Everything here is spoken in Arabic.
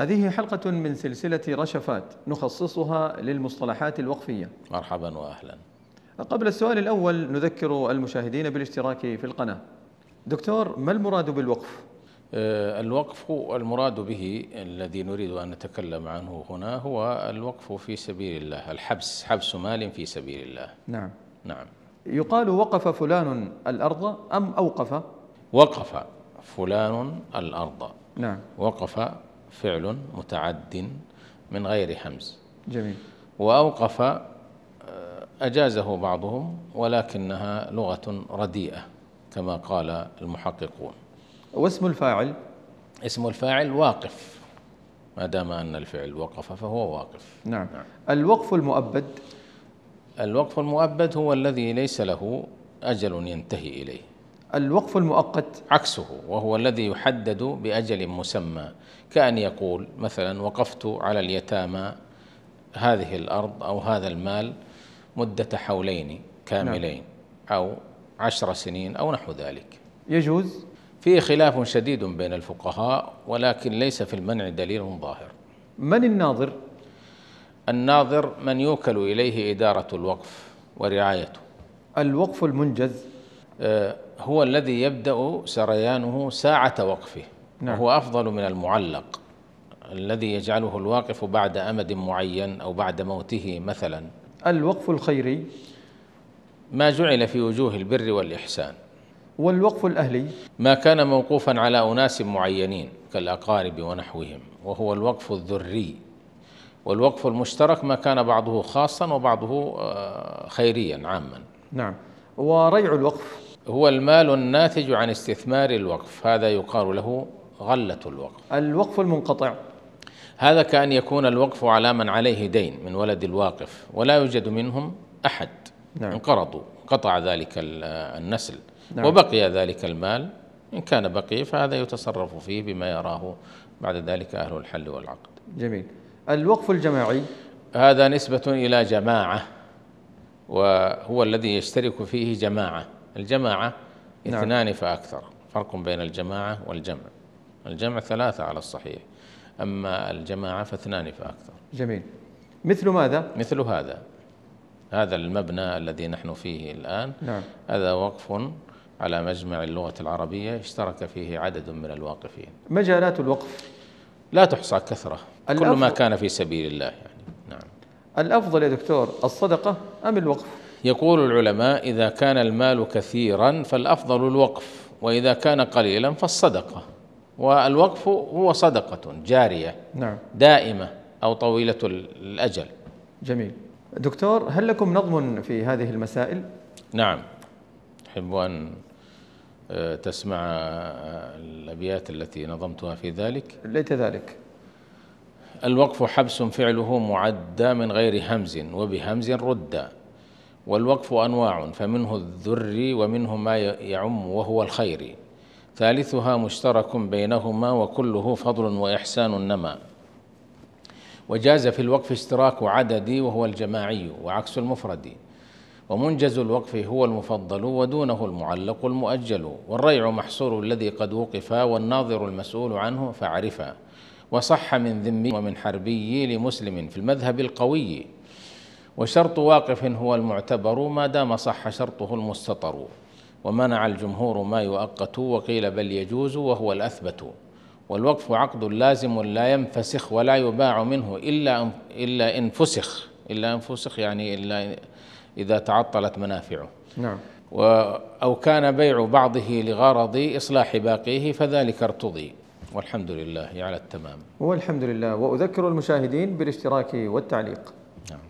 هذه حلقة من سلسلة رشفات نخصصها للمصطلحات الوقفية مرحبا وأهلا قبل السؤال الأول نذكر المشاهدين بالاشتراك في القناة دكتور ما المراد بالوقف؟ آه، الوقف المراد به الذي نريد أن نتكلم عنه هنا هو الوقف في سبيل الله الحبس حبس مال في سبيل الله نعم نعم يقال وقف فلان الأرض أم أوقف؟ وقف فلان الأرض نعم وقف فعل متعد من غير حمز جميل وأوقف آه، أجازه بعضهم ولكنها لغة رديئة كما قال المحققون واسم الفاعل اسم الفاعل واقف ما دام أن الفعل وقف فهو واقف نعم, نعم. الوقف المؤبد الوقف المؤبد هو الذي ليس له أجل ينتهي إليه الوقف المؤقت عكسه وهو الذي يحدد باجل مسمى كان يقول مثلا وقفت على اليتامى هذه الارض او هذا المال مده حولين كاملين نعم. او عشر سنين او نحو ذلك يجوز فيه خلاف شديد بين الفقهاء ولكن ليس في المنع دليل ظاهر من الناظر الناظر من يوكل اليه اداره الوقف ورعايته الوقف المنجز آه هو الذي يبدأ سريانه ساعة وقفه نعم. وهو أفضل من المعلق الذي يجعله الواقف بعد أمد معين أو بعد موته مثلا الوقف الخيري ما جعل في وجوه البر والإحسان والوقف الأهلي ما كان موقوفا على أناس معينين كالأقارب ونحوهم وهو الوقف الذري والوقف المشترك ما كان بعضه خاصا وبعضه آه، خيريا عاما نعم وريع الوقف هو المال الناتج عن استثمار الوقف هذا يقال له غلة الوقف الوقف المنقطع هذا كأن يكون الوقف على من عليه دين من ولد الواقف ولا يوجد منهم أحد نعم. انقرضوا قطع ذلك النسل نعم. وبقي ذلك المال إن كان بقي فهذا يتصرف فيه بما يراه بعد ذلك أهل الحل والعقد جميل الوقف الجماعي هذا نسبة إلى جماعة وهو الذي يشترك فيه جماعة الجماعة نعم. اثنان فأكثر فرق بين الجماعة والجمع الجمع ثلاثة على الصحيح أما الجماعة فاثنان فأكثر جميل مثل ماذا؟ مثل هذا هذا المبنى الذي نحن فيه الآن نعم. هذا وقف على مجمع اللغة العربية اشترك فيه عدد من الواقفين مجالات الوقف لا تحصى كثرة كل ما كان في سبيل الله يعني نعم الأفضل يا دكتور الصدقة أم الوقف؟ يقول العلماء إذا كان المال كثيرا فالأفضل الوقف وإذا كان قليلا فالصدقة والوقف هو صدقة جارية نعم دائمة أو طويلة الأجل جميل دكتور هل لكم نظم في هذه المسائل؟ نعم أحب أن آه، تسمع آه، الأبيات التي نظمتها في ذلك ليت ذلك الوقف حبس فعله معدى من غير همز وبهمز ردا والوقف أنواع فمنه الذري ومنه ما يعم وهو الخير ثالثها مشترك بينهما وكله فضل وإحسان نما وجاز في الوقف اشتراك عددي وهو الجماعي وعكس المفرد ومنجز الوقف هو المفضل ودونه المعلق المؤجل والريع محصور الذي قد وقف والناظر المسؤول عنه فعرفا وصح من ذمي ومن حربي لمسلم في المذهب القوي وشرط واقف هو المعتبر ما دام صح شرطه المستطر ومنع الجمهور ما يؤقت وقيل بل يجوز وهو الأثبت والوقف عقد لازم لا ينفسخ ولا يباع منه إلا إلا إن فسخ إلا إن فسخ يعني إلا إذا تعطلت منافعه نعم و أو كان بيع بعضه لغرض إصلاح باقيه فذلك ارتضي والحمد لله على التمام والحمد لله وأذكر المشاهدين بالاشتراك والتعليق نعم